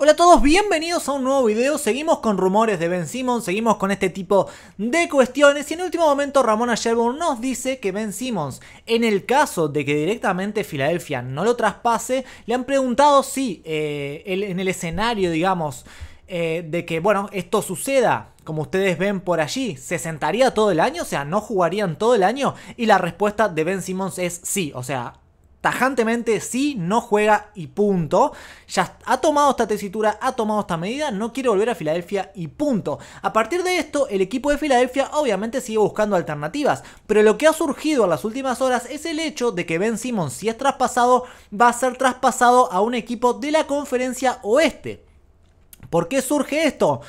Hola a todos, bienvenidos a un nuevo video. Seguimos con rumores de Ben Simmons, seguimos con este tipo de cuestiones. Y en último momento, Ramona Shelburne nos dice que Ben Simmons, en el caso de que directamente Filadelfia no lo traspase, le han preguntado si eh, en el escenario, digamos, eh, de que, bueno, esto suceda, como ustedes ven por allí, ¿se sentaría todo el año? O sea, ¿no jugarían todo el año? Y la respuesta de Ben Simmons es sí, o sea, tajantemente sí, no juega y punto. Ya ha tomado esta tesitura, ha tomado esta medida, no quiere volver a Filadelfia y punto. A partir de esto, el equipo de Filadelfia obviamente sigue buscando alternativas, pero lo que ha surgido en las últimas horas es el hecho de que Ben Simmons, si es traspasado, va a ser traspasado a un equipo de la conferencia oeste. ¿Por qué surge esto?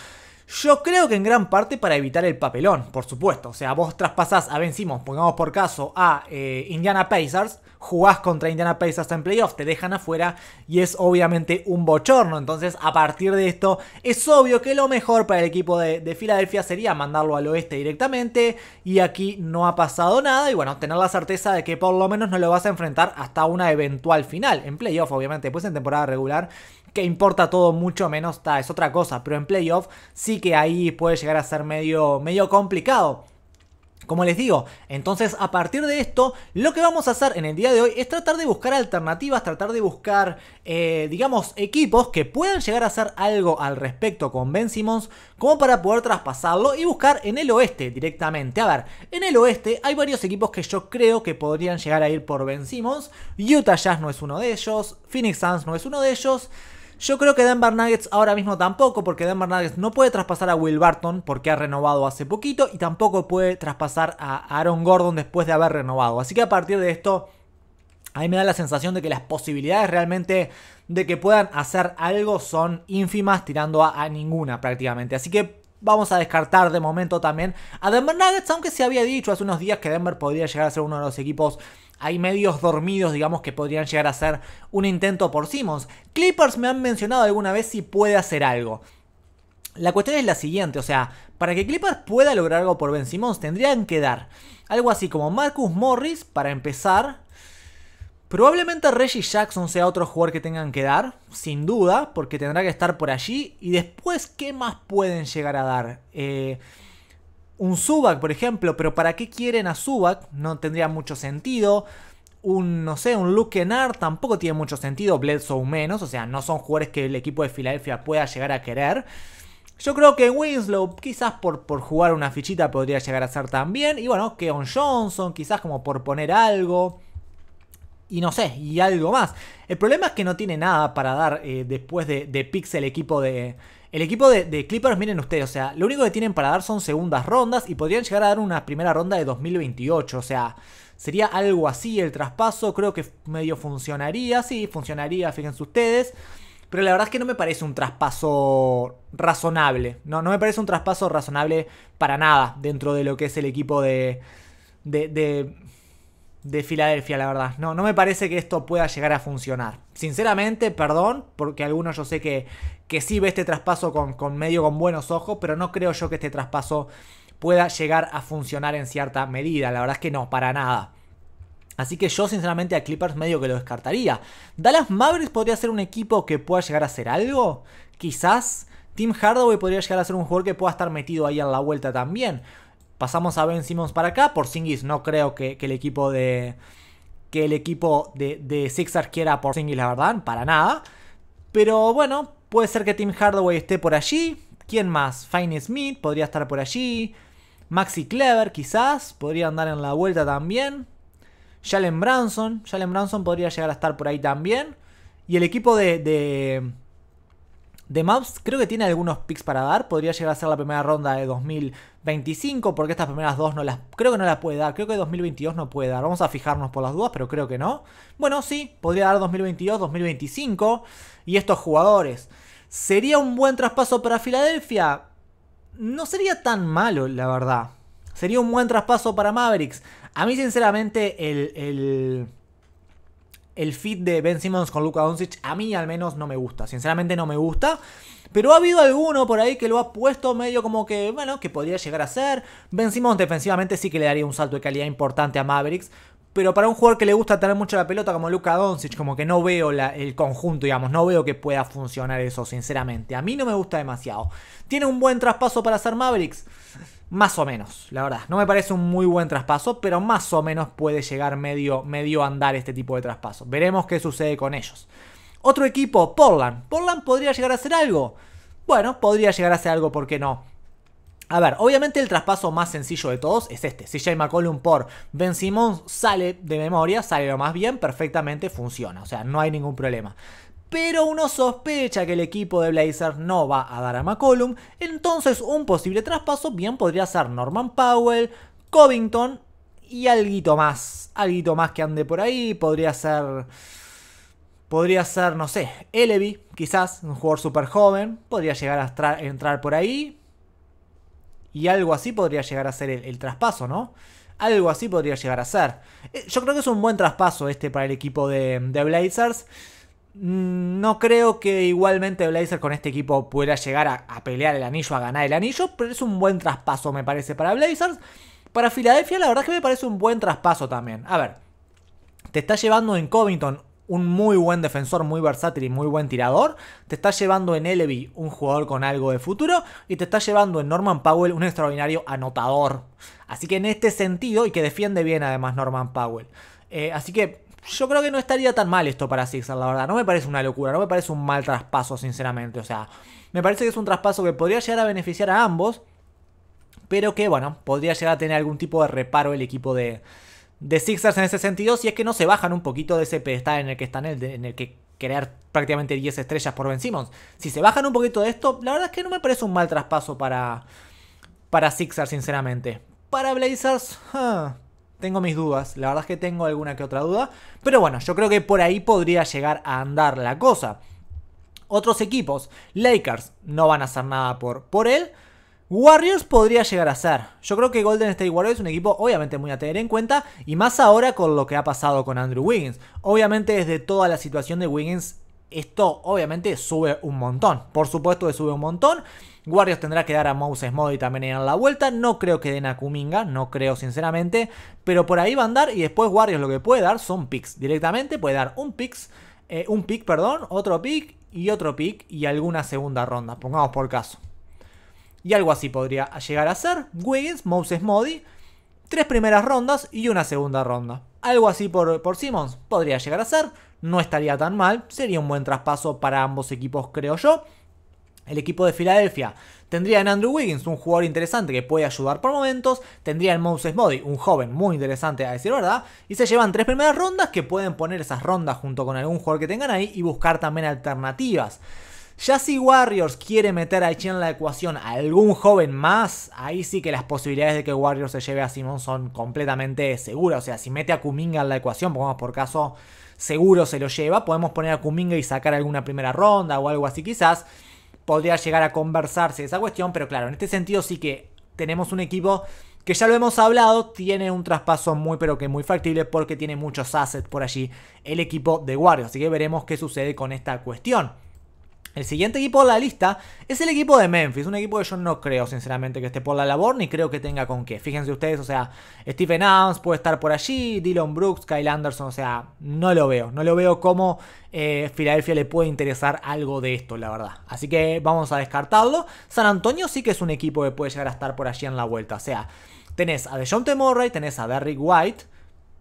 Yo creo que en gran parte para evitar el papelón, por supuesto. O sea, vos traspasás a Ben Simmons, pongamos por caso, a eh, Indiana Pacers jugás contra Indiana Pacers en Playoffs, te dejan afuera y es obviamente un bochorno. Entonces, a partir de esto, es obvio que lo mejor para el equipo de, Filadelfia sería mandarlo al oeste directamente y aquí no ha pasado nada y bueno, tener la certeza de que por lo menos no lo vas a enfrentar hasta una eventual final, en playoff obviamente, pues en temporada regular que importa todo mucho menos, es otra cosa, pero en playoff sí que ahí puede llegar a ser medio, medio complicado. Como les digo, entonces a partir de esto, lo que vamos a hacer en el día de hoy es tratar de buscar alternativas, tratar de buscar, eh, digamos, equipos que puedan llegar a hacer algo al respecto con Ben Simmons, como para poder traspasarlo y buscar en el oeste directamente. A ver, en el oeste hay varios equipos que yo creo que podrían llegar a ir por Ben Simmons. Utah Jazz no es uno de ellos, Phoenix Suns no es uno de ellos. Yo creo que Denver Nuggets ahora mismo tampoco, porque Denver Nuggets no puede traspasar a Will Barton porque ha renovado hace poquito y tampoco puede traspasar a Aaron Gordon después de haber renovado. Así que a partir de esto, a mí me da la sensación de que las posibilidades realmente de que puedan hacer algo son ínfimas, tirando a, ninguna prácticamente. Así que Vamos a descartar de momento también a Denver Nuggets, aunque se había dicho hace unos días que Denver podría llegar a ser uno de los equipos hay medios dormidos, digamos, que podrían llegar a ser un intento por Simmons. Clippers me han mencionado alguna vez si puede hacer algo. La cuestión es la siguiente, o sea, para que Clippers pueda lograr algo por Ben Simmons tendrían que dar algo así como Marcus Morris para empezar. Probablemente Reggie Jackson sea otro jugador que tengan que dar, sin duda, porque tendrá que estar por allí. Y después, ¿qué más pueden llegar a dar? Eh, un Zubac, por ejemplo, pero ¿para qué quieren a Zubac? No tendría mucho sentido. Un, no sé, un Luke Nard tampoco tiene mucho sentido, Bledsoe menos, o sea, no son jugadores que el equipo de Filadelfia pueda llegar a querer. Yo creo que Winslow, quizás por, por jugar una fichita, podría llegar a ser también. Y bueno, Keon Johnson, quizás como por poner algo y no sé, y algo más. El problema es que no tiene nada para dar eh, después de, de Pix el equipo de... El equipo de, Clippers, miren ustedes, o sea, lo único que tienen para dar son segundas rondas y podrían llegar a dar una primera ronda de 2028, o sea, sería algo así el traspaso, creo que medio funcionaría, sí, funcionaría, fíjense ustedes. Pero la verdad es que no me parece un traspaso razonable. No, no me parece un traspaso razonable para nada dentro de lo que es el equipo de, de de Filadelfia, la verdad. No, no me parece que esto pueda llegar a funcionar. Sinceramente, perdón, porque algunos yo sé que, que sí ve este traspaso con, medio con buenos ojos, pero no creo yo que este traspaso pueda llegar a funcionar en cierta medida. La verdad es que no, para nada. Así que yo sinceramente a Clippers medio que lo descartaría. Dallas Mavericks podría ser un equipo que pueda llegar a hacer algo. Quizás Tim Hardaway podría llegar a ser un jugador que pueda estar metido ahí en la vuelta también. Pasamos a Ben Simmons para acá. Por Singis no creo que, el equipo de. Que el equipo de, de Sixers quiera por Singis, la verdad, para nada. Pero bueno, puede ser que Tim Hardaway esté por allí. ¿Quién más? Fine Smith podría estar por allí. Maxi Clever quizás podría andar en la vuelta también. Jalen Branson. Jalen Branson podría llegar a estar por ahí también. Y el equipo de, de Maps creo que tiene algunos picks para dar. Podría llegar a ser la primera ronda de 2025, porque estas primeras dos no las. Creo que no las puede dar. Creo que 2022 no puede dar. Vamos a fijarnos por las dudas, pero creo que no. Bueno, sí, podría dar 2022, 2025. Y estos jugadores. ¿Sería un buen traspaso para Filadelfia? No sería tan malo, la verdad. Sería un buen traspaso para Mavericks. A mí, sinceramente, el el fit de Ben Simmons con Luka Doncic a mí al menos no me gusta. Sinceramente no me gusta. Pero ha habido alguno por ahí que lo ha puesto medio como que, bueno, que podría llegar a ser. Ben Simmons defensivamente sí que le daría un salto de calidad importante a Mavericks. Pero para un jugador que le gusta tener mucho la pelota como Luka Doncic, como que no veo el conjunto, digamos, no veo que pueda funcionar eso, sinceramente. A mí no me gusta demasiado. ¿Tiene un buen traspaso para hacer Mavericks? más o menos, la verdad. No me parece un muy buen traspaso, pero más o menos puede llegar medio, medio a andar este tipo de traspaso. Veremos qué sucede con ellos. Otro equipo, Portland. Portland podría llegar a hacer algo. Bueno, podría llegar a hacer algo, ¿por qué no? A ver, obviamente el traspaso más sencillo de todos es este. Si Jay McCollum por Ben Simmons sale de memoria, sale lo más bien, perfectamente funciona. O sea, no hay ningún problema pero uno sospecha que el equipo de Blazers no va a dar a McCollum, entonces un posible traspaso bien podría ser Norman Powell, Covington y alguito más, alguito más que ande por ahí, podría ser... Podría ser, no sé, Elevi, quizás, un jugador super joven, podría llegar a entrar por ahí. Y algo así podría llegar a ser el, traspaso, ¿no? Algo así podría llegar a ser. Eh, yo creo que es un buen traspaso este para el equipo de, de Blazers. Mm, no creo que igualmente Blazer con este equipo pueda llegar a, pelear el anillo, a ganar el anillo, pero es un buen traspaso me parece para Blazers. Para Filadelfia la verdad es que me parece un buen traspaso también. A ver, te está llevando en Covington un muy buen defensor, muy versátil y muy buen tirador. Te está llevando en Elevi un jugador con algo de futuro. Y te está llevando en Norman Powell un extraordinario anotador. Así que en este sentido, y que defiende bien además Norman Powell. Eh, así que yo creo que no estaría tan mal esto para Sixer, la verdad. No me parece una locura, no me parece un mal traspaso, sinceramente. O sea, me parece que es un traspaso que podría llegar a beneficiar a ambos, pero que, bueno, podría llegar a tener algún tipo de reparo el equipo de, de Sixers en ese sentido, si es que no se bajan un poquito de ese pedestal en el que están, en el que crear prácticamente 10 estrellas por Ben Simmons. Si se bajan un poquito de esto, la verdad es que no me parece un mal traspaso para, para Sixers, sinceramente. Para Blazers, tengo mis dudas, la verdad es que tengo alguna que otra duda, pero bueno, yo creo que por ahí podría llegar a andar la cosa. Otros equipos, Lakers no van a hacer nada por, por él. Warriors podría llegar a ser. Yo creo que Golden State Warriors es un equipo obviamente muy a tener en cuenta y más ahora con lo que ha pasado con Andrew Wiggins. Obviamente desde toda la situación de Wiggins esto obviamente sube un montón. Por supuesto que sube un montón. Warriors tendrá que dar a Moses Modi también en la vuelta. No creo que den a Kuminga, no creo sinceramente. Pero por ahí va a andar y después Warriors lo que puede dar son picks. Directamente puede dar un picks, eh, un pick, perdón, otro pick y otro pick y alguna segunda ronda. Pongamos por caso. Y algo así podría llegar a ser. Wiggins, Moses Modi, tres primeras rondas y una segunda ronda. Algo así por, por Simmons podría llegar a ser. No estaría tan mal. Sería un buen traspaso para ambos equipos, creo yo. El equipo de Filadelfia tendría en Andrew Wiggins un jugador interesante que puede ayudar por momentos, tendría en Moses Modi un joven muy interesante a decir verdad, y se llevan tres primeras rondas que pueden poner esas rondas junto con algún jugador que tengan ahí y buscar también alternativas. Ya si Warriors quiere meter a China en la ecuación a algún joven más, ahí sí que las posibilidades de que Warriors se lleve a Simón son completamente seguras. O sea, si mete a Kuminga en la ecuación, pongamos por caso, seguro se lo lleva. Podemos poner a Kuminga y sacar alguna primera ronda o algo así quizás podría llegar a conversarse esa cuestión, pero claro, en este sentido sí que tenemos un equipo que ya lo hemos hablado, tiene un traspaso muy pero que muy factible porque tiene muchos assets por allí el equipo de guardia. así que veremos qué sucede con esta cuestión. El siguiente equipo de la lista es el equipo de Memphis, un equipo que yo no creo sinceramente que esté por la labor ni creo que tenga con qué. Fíjense ustedes, o sea, Stephen Adams puede estar por allí, Dylan Brooks, Kyle Anderson, o sea, no lo veo. No lo veo como Filadelfia eh, le puede interesar algo de esto, la verdad. Así que vamos a descartarlo. San Antonio sí que es un equipo que puede llegar a estar por allí en la vuelta, o sea, tenés a DeJounte Murray, tenés a Derrick White.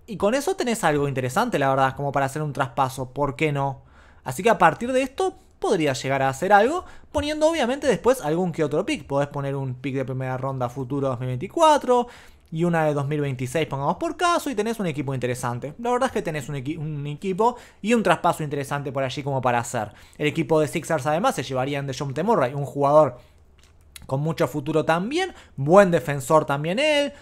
Y con eso tenés algo interesante, la verdad, como para hacer un traspaso, ¿por qué no? Así que a partir de esto, podría llegar a hacer algo, poniendo obviamente después algún que otro pick. Podés poner un pick de primera ronda futuro 2024 y una de 2026, pongamos por caso, y tenés un equipo interesante. La verdad es que tenés un, equipo y un traspaso interesante por allí como para hacer. El equipo de Sixers además se llevarían de John Temorray. un jugador con mucho futuro también, buen defensor también él,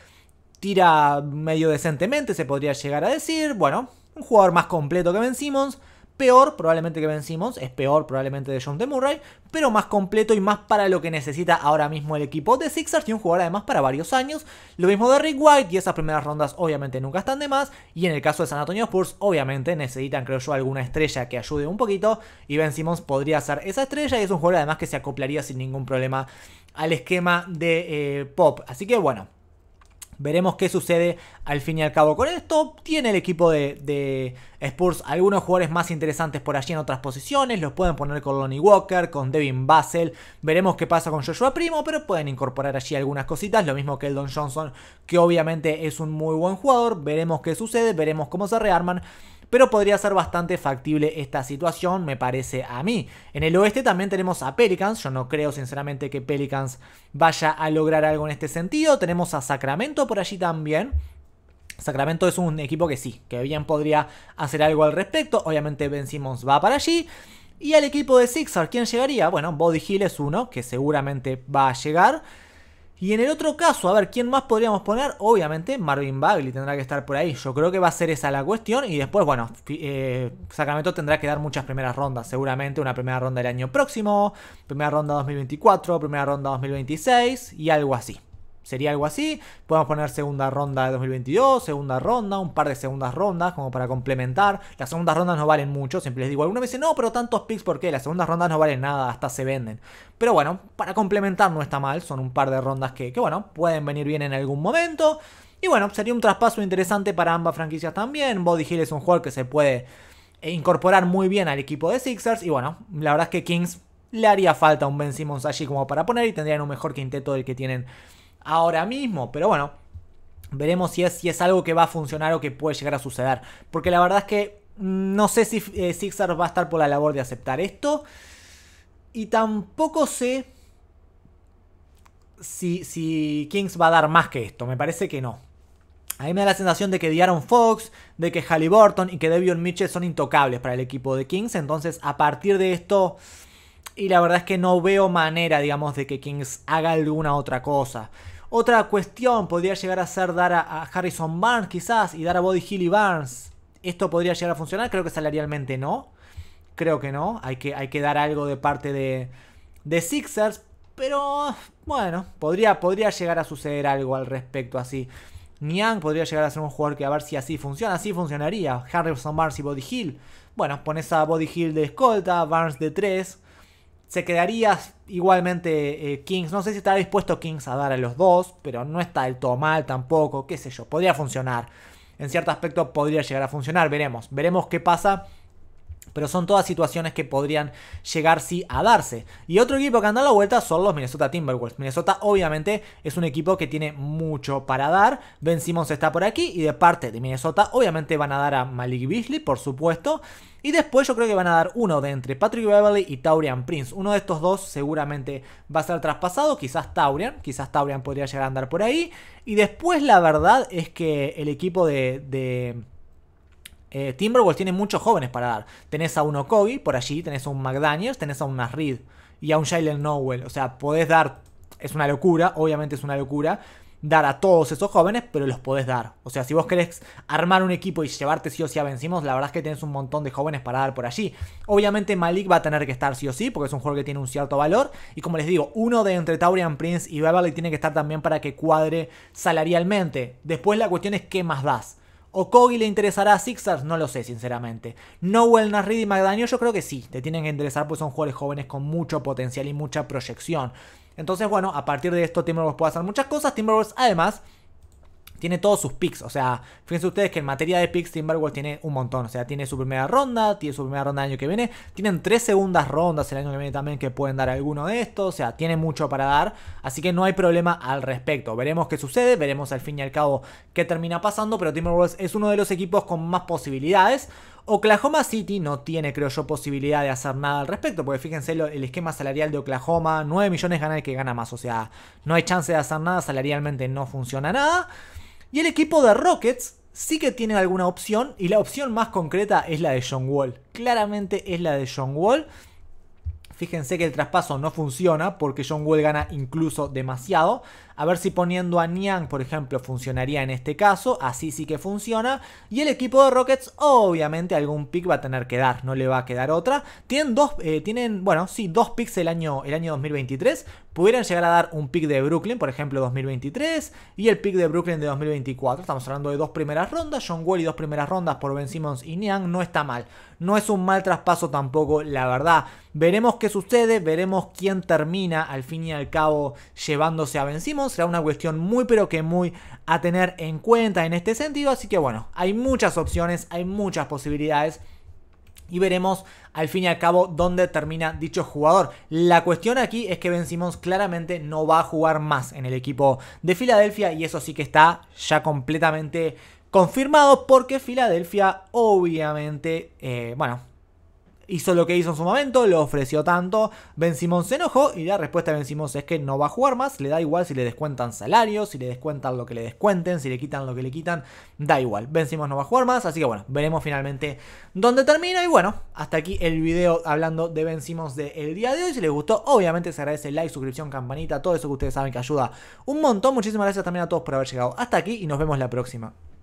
tira medio decentemente, se podría llegar a decir. Bueno, un jugador más completo que Ben Simmons peor probablemente que Ben Simmons, es peor probablemente de John de Murray, pero más completo y más para lo que necesita ahora mismo el equipo de Sixers y un jugador además para varios años. Lo mismo de Rick White y esas primeras rondas obviamente nunca están de más y en el caso de San Antonio Spurs obviamente necesitan creo yo alguna estrella que ayude un poquito y Ben Simmons podría ser esa estrella y es un jugador además que se acoplaría sin ningún problema al esquema de eh, Pop. Así que bueno, Veremos qué sucede al fin y al cabo. Con esto tiene el equipo de, Spurs algunos jugadores más interesantes por allí en otras posiciones. Los pueden poner con Lonnie Walker, con Devin Basel. Veremos qué pasa con Joshua Primo, pero pueden incorporar allí algunas cositas. Lo mismo que Eldon Johnson, que obviamente es un muy buen jugador. Veremos qué sucede, veremos cómo se rearman pero podría ser bastante factible esta situación, me parece a mí. En el oeste también tenemos a Pelicans, yo no creo sinceramente que Pelicans vaya a lograr algo en este sentido, tenemos a Sacramento por allí también. Sacramento es un equipo que sí, que bien podría hacer algo al respecto, obviamente Ben Simmons va para allí. Y al equipo de Sixers, ¿quién llegaría? Bueno, Body Hill es uno que seguramente va a llegar. Y en el otro caso, a ver, ¿quién más podríamos poner? Obviamente Marvin Bagley tendrá que estar por ahí. Yo creo que va a ser esa la cuestión. Y después, bueno, eh, Sacramento tendrá que dar muchas primeras rondas. Seguramente una primera ronda del año próximo, primera ronda 2024, primera ronda 2026 y algo así. Sería algo así. Podemos poner segunda ronda de 2022, segunda ronda, un par de segundas rondas como para complementar. Las segundas rondas no valen mucho, siempre les digo, algunos vez dicen, no, pero tantos picks, porque Las segundas rondas no valen nada, hasta se venden. Pero bueno, para complementar no está mal, son un par de rondas que, que bueno, pueden venir bien en algún momento. Y bueno, sería un traspaso interesante para ambas franquicias también. Body Hill es un jugador que se puede eh, incorporar muy bien al equipo de Sixers. Y bueno, la verdad es que Kings le haría falta un Ben Simmons allí como para poner y tendrían un mejor quinteto del que tienen ahora mismo. Pero bueno, veremos si es, si es algo que va a funcionar o que puede llegar a suceder. Porque la verdad es que mm, no sé si Sixers eh, va a estar por la labor de aceptar esto. Y tampoco sé si, si Kings va a dar más que esto. Me parece que no. A mí me da la sensación de que Diaron Fox, de que Halliburton y que Devion Mitchell son intocables para el equipo de Kings. Entonces, a partir de esto, y la verdad es que no veo manera, digamos, de que Kings haga alguna otra cosa. Otra cuestión podría llegar a ser dar a, Harrison Barnes quizás y dar a Body Hill y Barnes. ¿Esto podría llegar a funcionar? Creo que salarialmente no. Creo que no. Hay que, hay que dar algo de parte de, Sixers. Pero bueno, podría, podría llegar a suceder algo al respecto así. Niang podría llegar a ser un jugador que a ver si así funciona. Así funcionaría. Harrison Barnes y Body Hill. Bueno, pones a Body Hill de escolta, Barnes de 3 se quedaría igualmente eh, Kings. No sé si estará dispuesto Kings a dar a los dos, pero no está del todo mal tampoco, qué sé yo, podría funcionar. En cierto aspecto podría llegar a funcionar, veremos, veremos qué pasa. Pero son todas situaciones que podrían llegar sí a darse. Y otro equipo que anda a la vuelta son los Minnesota Timberwolves. Minnesota obviamente es un equipo que tiene mucho para dar. Ben Simmons está por aquí y de parte de Minnesota obviamente van a dar a Malik Beasley, por supuesto. Y después yo creo que van a dar uno de entre Patrick Beverly y Taurian Prince. Uno de estos dos seguramente va a ser traspasado, quizás Taurian, quizás Taurian podría llegar a andar por ahí. Y después la verdad es que el equipo de, eh, Timberwolves tiene muchos jóvenes para dar. Tenés a uno kobe por allí, tenés a un McDaniels, tenés a un Reed y a un Shailen Nowell. O sea, podés dar, es una locura, obviamente es una locura dar a todos esos jóvenes, pero los podés dar. O sea, si vos querés armar un equipo y llevarte sí o sí a vencimos, la verdad es que tenés un montón de jóvenes para dar por allí. Obviamente Malik va a tener que estar sí o sí, porque es un juego que tiene un cierto valor. Y como les digo, uno de entre Taurian Prince y Beverly tiene que estar también para que cuadre salarialmente. Después la cuestión es qué más das. ¿O Kogi le interesará a Sixers? No lo sé, sinceramente. Nowell, Nasrid y McDaniel, yo creo que sí, te tienen que interesar porque son jugadores jóvenes con mucho potencial y mucha proyección. Entonces, bueno, a partir de esto Timberwolves puede hacer muchas cosas. Timberwolves además tiene todos sus picks. O sea, fíjense ustedes que en materia de picks, Timberwolves tiene un montón. O sea, tiene su primera ronda, tiene su primera ronda el año que viene. Tienen tres segundas rondas el año que viene también que pueden dar alguno de estos. O sea, tiene mucho para dar. Así que no hay problema al respecto. Veremos qué sucede, veremos al fin y al cabo qué termina pasando. Pero Timberwolves es uno de los equipos con más posibilidades. Oklahoma City no tiene, creo yo, posibilidad de hacer nada al respecto, porque fíjense el esquema salarial de Oklahoma, 9 millones gana el que gana más, o sea, no hay chance de hacer nada, salarialmente no funciona nada. Y el equipo de Rockets sí que tiene alguna opción y la opción más concreta es la de John Wall. Claramente es la de John Wall. Fíjense que el traspaso no funciona porque John Wall gana incluso demasiado. A ver si poniendo a Niang, por ejemplo, funcionaría en este caso. Así sí que funciona. Y el equipo de Rockets, obviamente, algún pick va a tener que dar. No le va a quedar otra. Tienen dos, eh, tienen, bueno, sí, dos picks el año, el año 2023. Pudieran llegar a dar un pick de Brooklyn, por ejemplo, 2023. Y el pick de Brooklyn de 2024. Estamos hablando de dos primeras rondas. John Wall y dos primeras rondas por Ben Simmons y Niang. No está mal. No es un mal traspaso tampoco, la verdad. Veremos qué sucede. Veremos quién termina al fin y al cabo llevándose a Ben Simmons. Será una cuestión muy pero que muy a tener en cuenta en este sentido. Así que bueno, hay muchas opciones, hay muchas posibilidades. Y veremos al fin y al cabo dónde termina dicho jugador. La cuestión aquí es que Ben Simmons claramente no va a jugar más en el equipo de Filadelfia y eso sí que está ya completamente confirmado porque Filadelfia obviamente, eh, bueno, hizo lo que hizo en su momento, lo ofreció tanto, Ben se enojó y la respuesta de Ben Simons es que no va a jugar más, le da igual si le descuentan salarios, si le descuentan lo que le descuenten, si le quitan lo que le quitan, da igual, Ben Simons no va a jugar más, así que bueno, veremos finalmente dónde termina y bueno, hasta aquí el video hablando de Ben Simons del día de hoy, si les gustó obviamente se agradece like, suscripción, campanita, todo eso que ustedes saben que ayuda un montón, muchísimas gracias también a todos por haber llegado hasta aquí y nos vemos la próxima.